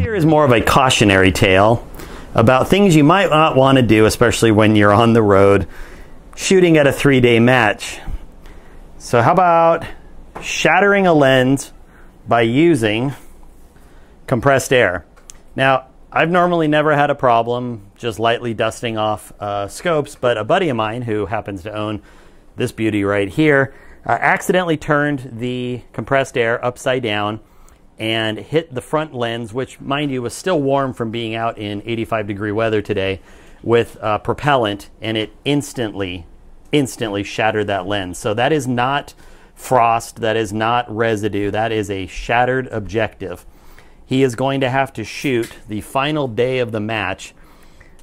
here is more of a cautionary tale about things you might not want to do, especially when you're on the road shooting at a three day match. So, how about shattering a lens by using compressed air? Now, I've normally never had a problem just lightly dusting off uh, scopes, but a buddy of mine who happens to own this beauty right here uh, accidentally turned the compressed air upside down and hit the front lens, which, mind you, was still warm from being out in 85 degree weather today, with uh, propellant, and it instantly, instantly shattered that lens. So that is not frost, that is not residue, that is a shattered objective. He is going to have to shoot the final day of the match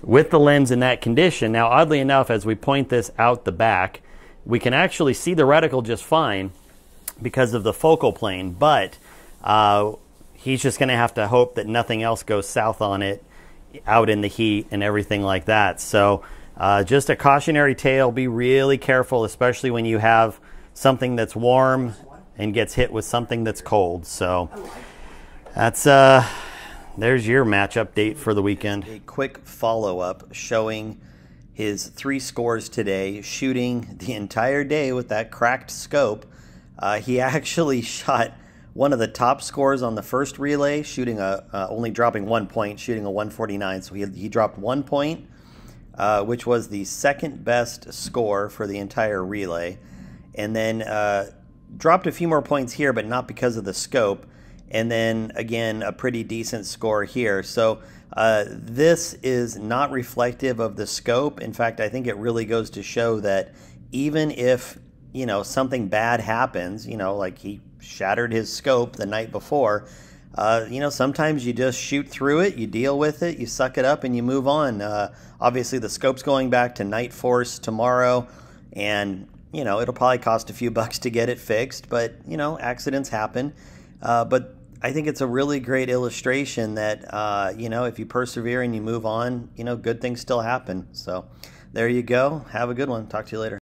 with the lens in that condition. Now, oddly enough, as we point this out the back, we can actually see the reticle just fine because of the focal plane, but uh, he's just going to have to hope that nothing else goes south on it out in the heat and everything like that. So uh, just a cautionary tale. Be really careful, especially when you have something that's warm and gets hit with something that's cold. So that's uh, there's your match update for the weekend. A quick follow up showing his three scores today, shooting the entire day with that cracked scope. Uh, he actually shot one of the top scores on the first relay, shooting a uh, only dropping one point, shooting a 149. So he, he dropped one point, uh, which was the second best score for the entire relay, and then uh, dropped a few more points here, but not because of the scope. And then again, a pretty decent score here. So uh, this is not reflective of the scope. In fact, I think it really goes to show that even if you know something bad happens, you know, like he shattered his scope the night before. Uh, you know, sometimes you just shoot through it, you deal with it, you suck it up, and you move on. Uh, obviously, the scope's going back to Night Force tomorrow, and, you know, it'll probably cost a few bucks to get it fixed, but, you know, accidents happen. Uh, but I think it's a really great illustration that, uh, you know, if you persevere and you move on, you know, good things still happen. So there you go. Have a good one. Talk to you later.